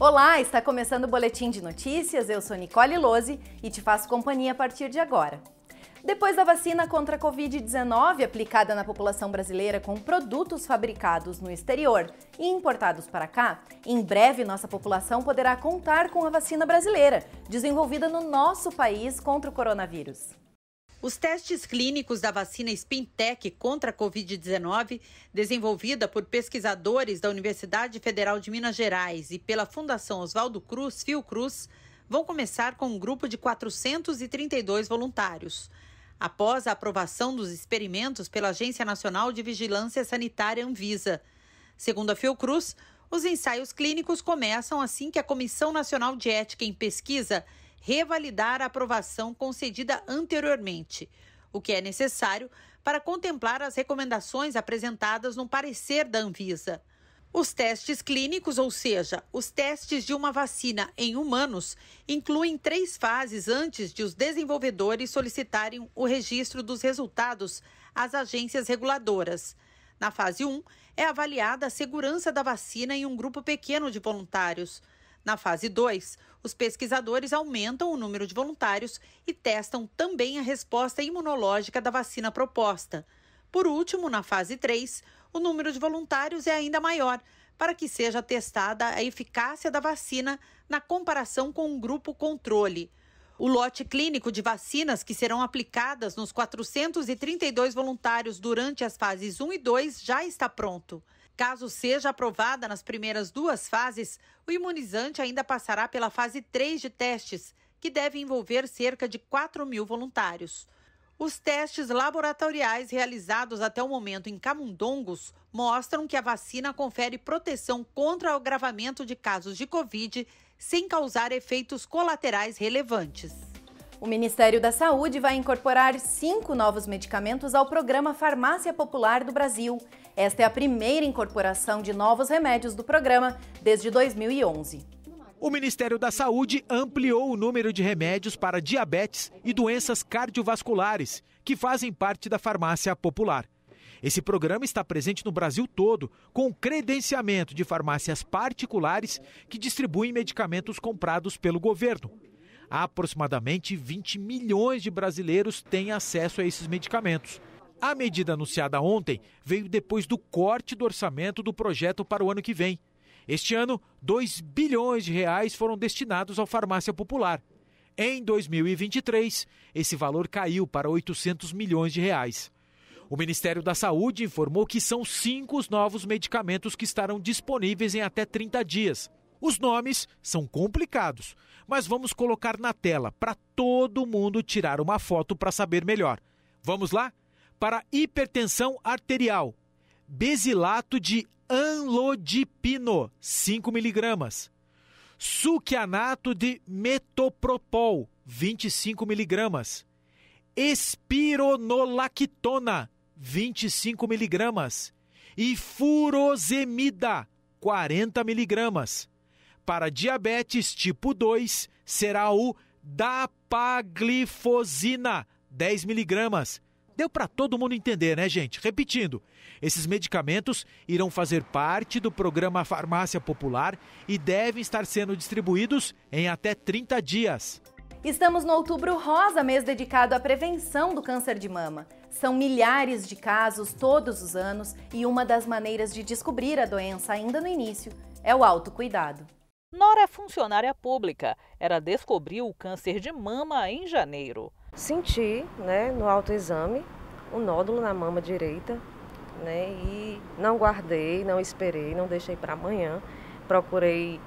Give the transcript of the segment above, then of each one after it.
Olá, está começando o Boletim de Notícias. Eu sou Nicole Lose e te faço companhia a partir de agora. Depois da vacina contra a Covid-19 aplicada na população brasileira com produtos fabricados no exterior e importados para cá, em breve nossa população poderá contar com a vacina brasileira, desenvolvida no nosso país contra o coronavírus. Os testes clínicos da vacina Spintec contra a Covid-19, desenvolvida por pesquisadores da Universidade Federal de Minas Gerais e pela Fundação Oswaldo Cruz, Fiocruz, vão começar com um grupo de 432 voluntários. Após a aprovação dos experimentos pela Agência Nacional de Vigilância Sanitária Anvisa. Segundo a Fiocruz, os ensaios clínicos começam assim que a Comissão Nacional de Ética em Pesquisa revalidar a aprovação concedida anteriormente, o que é necessário para contemplar as recomendações apresentadas no parecer da Anvisa. Os testes clínicos, ou seja, os testes de uma vacina em humanos, incluem três fases antes de os desenvolvedores solicitarem o registro dos resultados às agências reguladoras. Na fase 1, é avaliada a segurança da vacina em um grupo pequeno de voluntários. Na fase 2, os pesquisadores aumentam o número de voluntários e testam também a resposta imunológica da vacina proposta. Por último, na fase 3, o número de voluntários é ainda maior, para que seja testada a eficácia da vacina na comparação com um grupo controle. O lote clínico de vacinas que serão aplicadas nos 432 voluntários durante as fases 1 e 2 já está pronto. Caso seja aprovada nas primeiras duas fases, o imunizante ainda passará pela fase 3 de testes, que deve envolver cerca de 4 mil voluntários. Os testes laboratoriais realizados até o momento em camundongos mostram que a vacina confere proteção contra o agravamento de casos de Covid sem causar efeitos colaterais relevantes. O Ministério da Saúde vai incorporar cinco novos medicamentos ao programa Farmácia Popular do Brasil. Esta é a primeira incorporação de novos remédios do programa desde 2011. O Ministério da Saúde ampliou o número de remédios para diabetes e doenças cardiovasculares, que fazem parte da farmácia popular. Esse programa está presente no Brasil todo, com credenciamento de farmácias particulares que distribuem medicamentos comprados pelo governo. Aproximadamente 20 milhões de brasileiros têm acesso a esses medicamentos. A medida anunciada ontem veio depois do corte do orçamento do projeto para o ano que vem. Este ano, 2 bilhões de reais foram destinados à farmácia popular. Em 2023, esse valor caiu para 800 milhões de reais. O Ministério da Saúde informou que são cinco os novos medicamentos que estarão disponíveis em até 30 dias. Os nomes são complicados, mas vamos colocar na tela para todo mundo tirar uma foto para saber melhor. Vamos lá? Para hipertensão arterial, besilato de anlodipino, 5 miligramas. Sucianato de metopropol, 25 miligramas. Espironolactona, 25 miligramas. E furosemida, 40 miligramas para diabetes tipo 2 será o dapaglifosina, 10 miligramas. Deu para todo mundo entender, né, gente? Repetindo, esses medicamentos irão fazer parte do programa Farmácia Popular e devem estar sendo distribuídos em até 30 dias. Estamos no Outubro Rosa, mês dedicado à prevenção do câncer de mama. São milhares de casos todos os anos e uma das maneiras de descobrir a doença ainda no início é o autocuidado. Nora é funcionária pública. Ela descobriu o câncer de mama em janeiro. Senti né, no autoexame um nódulo na mama direita né, e não guardei, não esperei, não deixei para amanhã. Procurei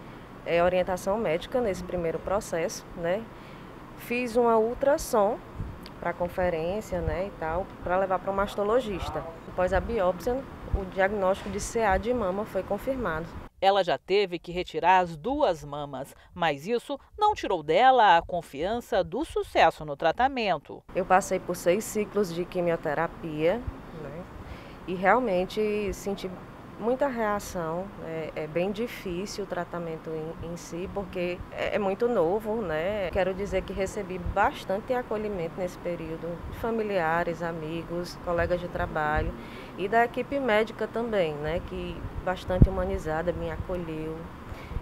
é, orientação médica nesse primeiro processo. Né. Fiz uma ultrassom para conferência né, e tal, para levar para um mastologista. Após a biópsia, o diagnóstico de CA de mama foi confirmado. Ela já teve que retirar as duas mamas, mas isso não tirou dela a confiança do sucesso no tratamento. Eu passei por seis ciclos de quimioterapia né? e realmente senti muita reação. É, é, bem difícil o tratamento em, em si, porque é, é, muito novo, né? Quero dizer que recebi bastante acolhimento nesse período, familiares, amigos, colegas de trabalho e da equipe médica também, né, que bastante humanizada me acolheu,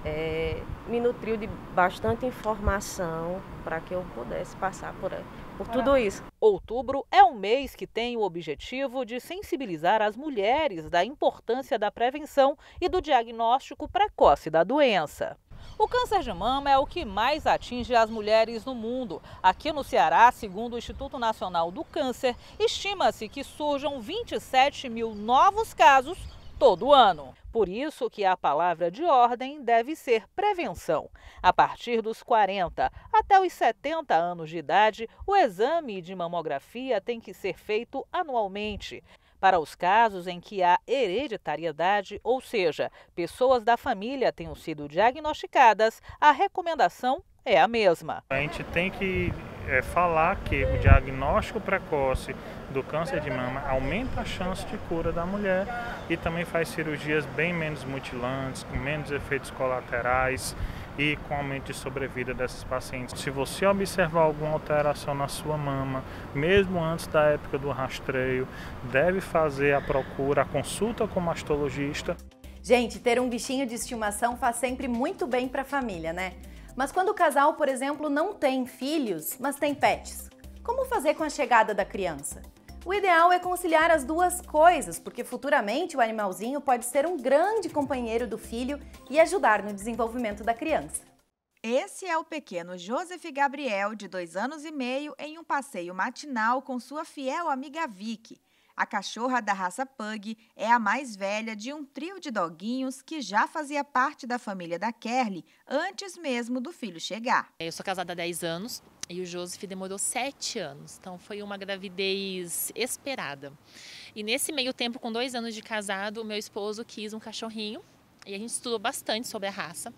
é, me nutriu de bastante informação para que eu pudesse passar por, eh, por tudo isso. Outubro é um mês que tem o objetivo de sensibilizar as mulheres da importância da prevenção e do diagnóstico precoce da doença. O câncer de mama é o que mais atinge as mulheres no mundo. Aqui no Ceará, segundo o Instituto Nacional do Câncer, estima-se que surjam 27 mil novos casos todo ano. Por isso que a palavra de ordem deve ser prevenção. A partir dos 40 até os 70 anos de idade, o exame de mamografia tem que ser feito anualmente para os casos em que há hereditariedade, ou seja, pessoas da família tenham sido diagnosticadas, a recomendação é a mesma. A gente tem que é, falar que o diagnóstico precoce do câncer de mama aumenta a chance de cura da mulher e também faz cirurgias bem menos mutilantes, com menos efeitos colaterais e com aumento de sobrevida desses pacientes. Se você observar alguma alteração na sua mama, mesmo antes da época do rastreio, deve fazer a procura, a consulta com o mastologista. Gente, ter um bichinho de estimação faz sempre muito bem para a família, né? Mas quando o casal, por exemplo, não tem filhos, mas tem pets, como fazer com a chegada da criança? O ideal é conciliar as duas coisas, porque futuramente o animalzinho pode ser um grande companheiro do filho e ajudar no desenvolvimento da criança. Esse é o pequeno Joseph Gabriel, de dois anos e meio, em um passeio matinal com sua fiel amiga Vicky. A cachorra da raça Pug é a mais velha de um trio de doguinhos que já fazia parte da família da Kerly antes mesmo do filho chegar. Eu sou casada há 10 anos, e o Joseph demorou sete anos, então foi uma gravidez esperada. E nesse meio tempo, com dois anos de casado, o meu esposo quis um cachorrinho e a gente estudou bastante sobre a raça.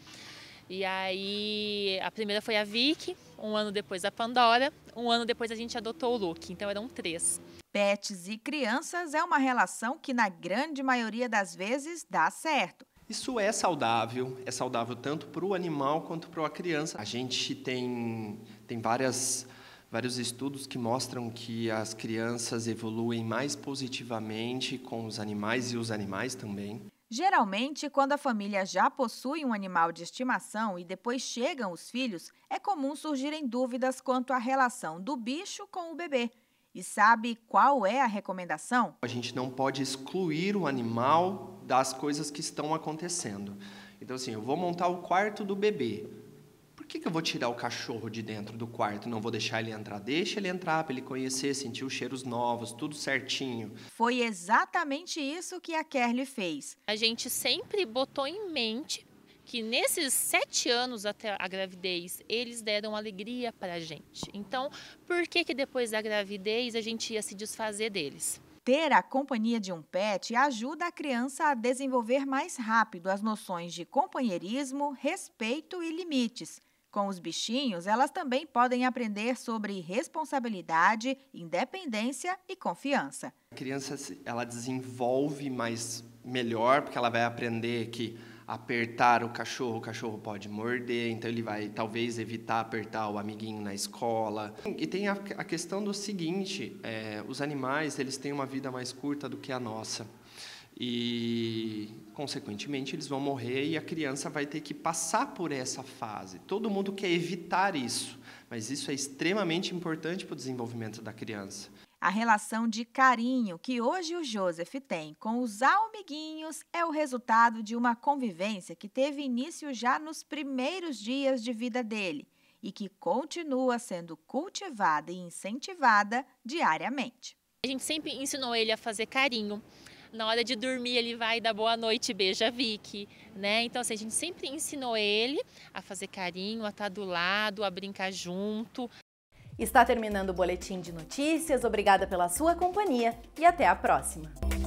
E aí a primeira foi a Vicky, um ano depois a Pandora, um ano depois a gente adotou o Luke, então eram três. Pets e crianças é uma relação que na grande maioria das vezes dá certo. Isso é saudável, é saudável tanto para o animal quanto para a criança. A gente tem, tem várias, vários estudos que mostram que as crianças evoluem mais positivamente com os animais e os animais também. Geralmente, quando a família já possui um animal de estimação e depois chegam os filhos, é comum surgirem dúvidas quanto à relação do bicho com o bebê. E sabe qual é a recomendação? A gente não pode excluir o animal das coisas que estão acontecendo. Então, assim, eu vou montar o quarto do bebê. Por que, que eu vou tirar o cachorro de dentro do quarto? Não vou deixar ele entrar? Deixa ele entrar para ele conhecer, sentir os cheiros novos, tudo certinho. Foi exatamente isso que a Kerly fez. A gente sempre botou em mente que nesses sete anos até a gravidez eles deram alegria para a gente. Então, por que que depois da gravidez a gente ia se desfazer deles? Ter a companhia de um pet ajuda a criança a desenvolver mais rápido as noções de companheirismo, respeito e limites. Com os bichinhos, elas também podem aprender sobre responsabilidade, independência e confiança. A criança ela desenvolve mais melhor porque ela vai aprender que apertar o cachorro, o cachorro pode morder, então ele vai talvez evitar apertar o amiguinho na escola. E tem a, a questão do seguinte: é, os animais eles têm uma vida mais curta do que a nossa. E, consequentemente, eles vão morrer e a criança vai ter que passar por essa fase. Todo mundo quer evitar isso, mas isso é extremamente importante para o desenvolvimento da criança. A relação de carinho que hoje o Joseph tem com os almiguinhos é o resultado de uma convivência que teve início já nos primeiros dias de vida dele e que continua sendo cultivada e incentivada diariamente. A gente sempre ensinou ele a fazer carinho. Na hora de dormir, ele vai dar boa noite, beija a Vicky, né? Então, assim, a gente sempre ensinou ele a fazer carinho, a estar tá do lado, a brincar junto, Está terminando o boletim de notícias. Obrigada pela sua companhia e até a próxima.